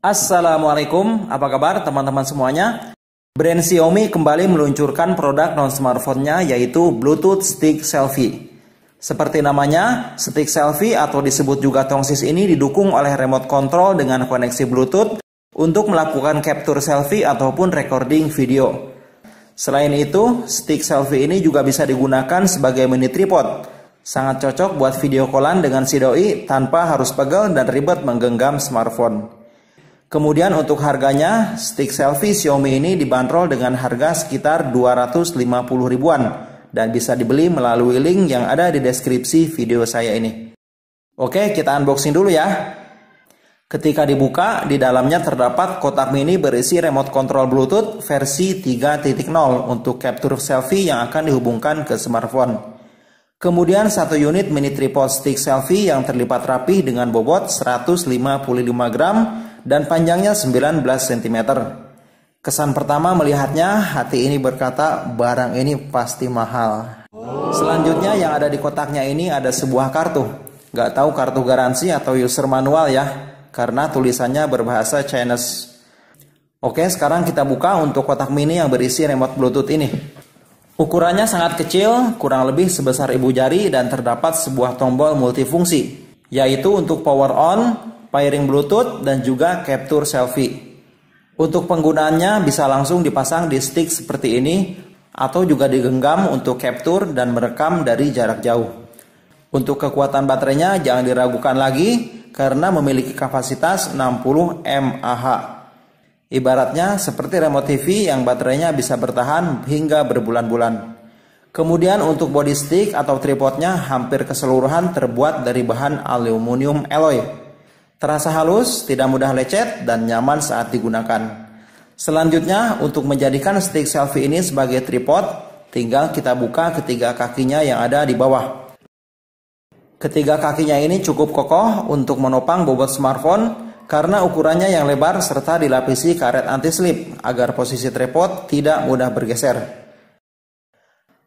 Assalamualaikum, apa kabar teman-teman semuanya? Brand Xiaomi kembali meluncurkan produk non-smartphone-nya yaitu Bluetooth Stick Selfie. Seperti namanya, stick selfie atau disebut juga tongsis ini didukung oleh remote control dengan koneksi Bluetooth untuk melakukan capture selfie ataupun recording video. Selain itu, stick selfie ini juga bisa digunakan sebagai mini tripod. Sangat cocok buat video callan dengan si doi tanpa harus pegel dan ribet menggenggam smartphone. Kemudian untuk harganya, stick selfie Xiaomi ini dibanderol dengan harga sekitar 250 ribuan dan bisa dibeli melalui link yang ada di deskripsi video saya ini. Oke, kita unboxing dulu ya. Ketika dibuka, di dalamnya terdapat kotak mini berisi remote control Bluetooth versi 3.0 untuk capture selfie yang akan dihubungkan ke smartphone. Kemudian satu unit mini tripod stick selfie yang terlipat rapih dengan bobot 155 gram dan panjangnya 19 cm. Kesan pertama melihatnya, hati ini berkata, barang ini pasti mahal. Selanjutnya yang ada di kotaknya ini ada sebuah kartu. Gak tahu kartu garansi atau user manual ya, karena tulisannya berbahasa Chinese. Oke, sekarang kita buka untuk kotak mini yang berisi remote Bluetooth ini. Ukurannya sangat kecil, kurang lebih sebesar ibu jari dan terdapat sebuah tombol multifungsi, yaitu untuk power on, pairing bluetooth dan juga capture selfie. Untuk penggunaannya bisa langsung dipasang di stick seperti ini atau juga digenggam untuk capture dan merekam dari jarak jauh. Untuk kekuatan baterainya jangan diragukan lagi karena memiliki kapasitas 60 mAh. Ibaratnya seperti remote TV yang baterainya bisa bertahan hingga berbulan-bulan. Kemudian untuk body stick atau tripodnya hampir keseluruhan terbuat dari bahan aluminium alloy terasa halus, tidak mudah lecet, dan nyaman saat digunakan. Selanjutnya, untuk menjadikan stick selfie ini sebagai tripod, tinggal kita buka ketiga kakinya yang ada di bawah. Ketiga kakinya ini cukup kokoh untuk menopang bobot smartphone karena ukurannya yang lebar serta dilapisi karet anti-slip agar posisi tripod tidak mudah bergeser.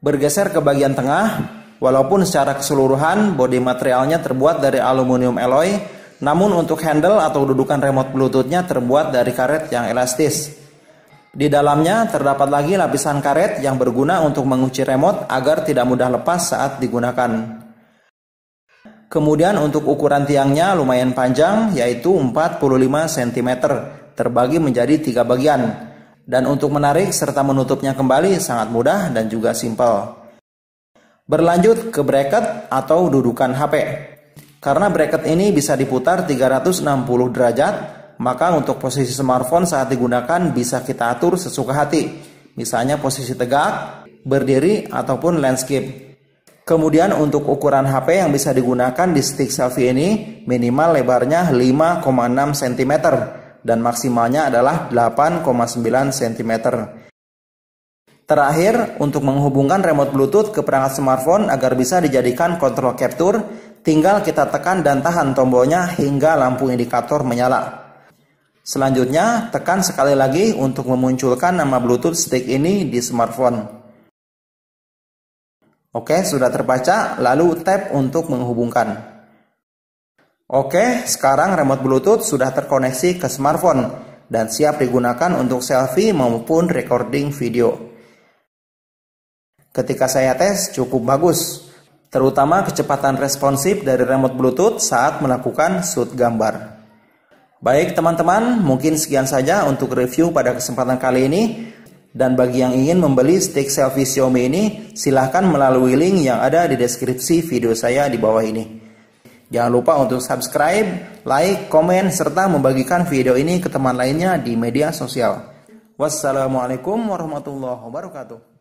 Bergeser ke bagian tengah, walaupun secara keseluruhan bodi materialnya terbuat dari aluminium alloy, namun untuk handle atau dudukan remote Bluetoothnya terbuat dari karet yang elastis. Di dalamnya terdapat lagi lapisan karet yang berguna untuk mengunci remote agar tidak mudah lepas saat digunakan. Kemudian untuk ukuran tiangnya lumayan panjang yaitu 45 cm terbagi menjadi tiga bagian. Dan untuk menarik serta menutupnya kembali sangat mudah dan juga simpel. Berlanjut ke bracket atau dudukan HP. Karena bracket ini bisa diputar 360 derajat, maka untuk posisi smartphone saat digunakan bisa kita atur sesuka hati. Misalnya posisi tegak, berdiri, ataupun landscape. Kemudian untuk ukuran HP yang bisa digunakan di stick selfie ini minimal lebarnya 5,6 cm dan maksimalnya adalah 8,9 cm. Terakhir, untuk menghubungkan remote Bluetooth ke perangkat smartphone agar bisa dijadikan kontrol capture, tinggal kita tekan dan tahan tombolnya hingga lampu indikator menyala. Selanjutnya, tekan sekali lagi untuk memunculkan nama Bluetooth stick ini di smartphone. Oke, sudah terbaca, lalu tap untuk menghubungkan. Oke, sekarang remote Bluetooth sudah terkoneksi ke smartphone dan siap digunakan untuk selfie maupun recording video. Ketika saya tes cukup bagus, terutama kecepatan responsif dari remote Bluetooth saat melakukan shoot gambar. Baik teman-teman, mungkin sekian saja untuk review pada kesempatan kali ini. Dan bagi yang ingin membeli stick selfie Xiaomi ini, silahkan melalui link yang ada di deskripsi video saya di bawah ini. Jangan lupa untuk subscribe, like, komen, serta membagikan video ini ke teman lainnya di media sosial. Wassalamualaikum warahmatullahi wabarakatuh.